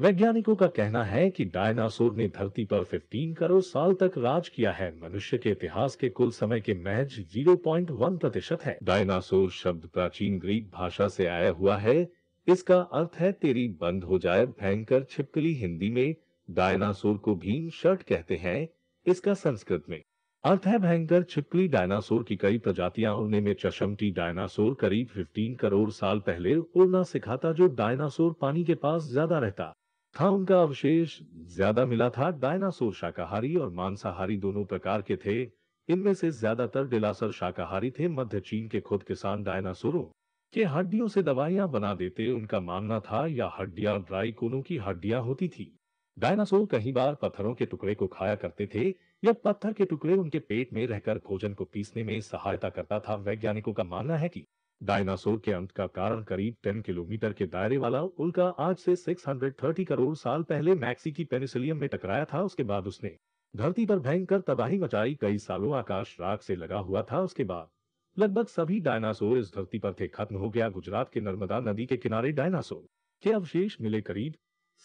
वैज्ञानिकों का कहना है कि डायनासोर ने धरती पर 15 करोड़ साल तक राज किया है मनुष्य के इतिहास के कुल समय के महज 0.1 प्रतिशत है डायनासोर शब्द प्राचीन ग्रीक भाषा से आया हुआ है इसका अर्थ है तेरी बंद हो जाए भयंकर छिपकली हिंदी में डायनासोर को भीम शर्ट कहते हैं इसका संस्कृत में अर्थ है भयंकर छिपकली डायनासोर की कई प्रजातियां उड़ने में चशमटी डायनासोर करीब 15 करोड़ साल पहले उड़ना सिखाता जो डायनासोर पानी के पास ज्यादा रहता था उनका अवशेष ज्यादा मिला था डायनासोर शाकाहारी और मांसाहारी दोनों प्रकार के थे इनमें से ज्यादातर डिलासर शाकाहारी थे मध्य चीन के खुद किसान डायनासोरों के हड्डियों से दवाइयां बना देते उनका मानना था या हड्डियां ड्राई कोनों की हड्डियां होती थी डायनासोर कई बार पत्थरों के टुकड़े को खाया करते थे या पत्थर के टुकड़े उनके पेट में रहकर भोजन को पीसने में सहायता करता था वैज्ञानिकों का मानना है कि डायनासोर के अंत का कारण करीब 10 किलोमीटर के दायरे वाला उल्का आज से 630 करोड़ साल पहले मैक्सी की पेनिसिलियम में टकराया था उसके बाद उसने धरती पर भयंकर तबाही मचाई कई सालों आकाश राग से लगा हुआ था उसके बाद लगभग सभी डायनासोर इस धरती पर थे खत्म हो गया गुजरात के नर्मदा नदी के किनारे डायनासोर के अवशेष मिले करीब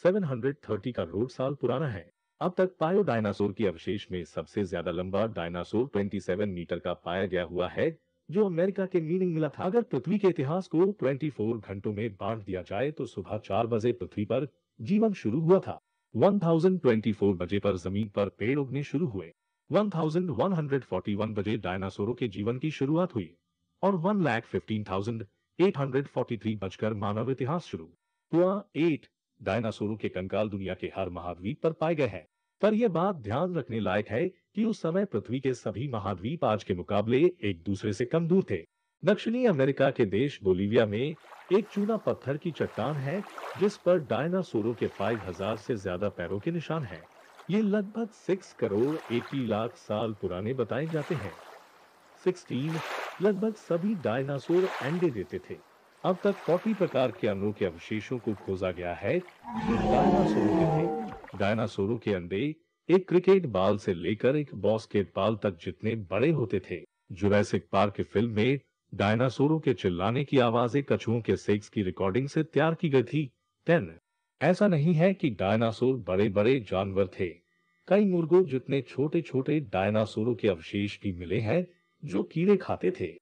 730 करोड़ साल पुराना है अब तक पायो डायनासोर के अवशेष में सबसे ज्यादा लंबा डायनासोर 27 मीटर का पाया गया हुआ है जो अमेरिका के मीनिंग मिला था अगर पृथ्वी के इतिहास को 24 घंटों में बांट दिया जाए तो सुबह चार बजे पृथ्वी पर जीवन शुरू हुआ था 1024 बजे पर जमीन पर पेड़ उगने शुरू हुए 1141 बजे डायनासोरों के जीवन की शुरुआत हुई और one lakh fifteen thousand eight hundred forty three बजकर मानव इतिहास शुरू हुआ एट डायनासोरों के कंकाल दुनिया के हर महाद्वीप पर पाए गए हैं पर यह बात ध्यान रखने लायक है कि उस समय पृथ्वी के सभी महाद्वीप आज के मुकाबले एक दूसरे से कम दूर थे दक्षिणी अमेरिका के देश बोलीविया में एक चूना पत्थर की चट्टान है जिस पर डायनासोरों के 5000 से ज्यादा पैरों के निशान हैं। ये लगभग 6 करोड़ 80 लाख साल पुराने बताए जाते हैं 16 लगभग सभी डायनासोर अंडे देते थे अब तक 40 प्रकार के अंडों के अवशेषों को खोजा गया है डायनासोरों के डायनासोरों के अंडे एक क्रिकेट बाल से लेकर एक बॉस्केट बाल तक जितने बड़े होते थे जुरैसिक पार्क फिल्म में डायनासोरों के चिल्लाने की आवाजें कछुओं के सेक्स की रिकॉर्डिंग से तैयार की गई थी टेन ऐसा नहीं है कि डायनासोर बड़े बड़े जानवर थे कई मुर्गों जितने छोटे छोटे डायनासोरों के अवशेष भी मिले हैं जो कीड़े खाते थे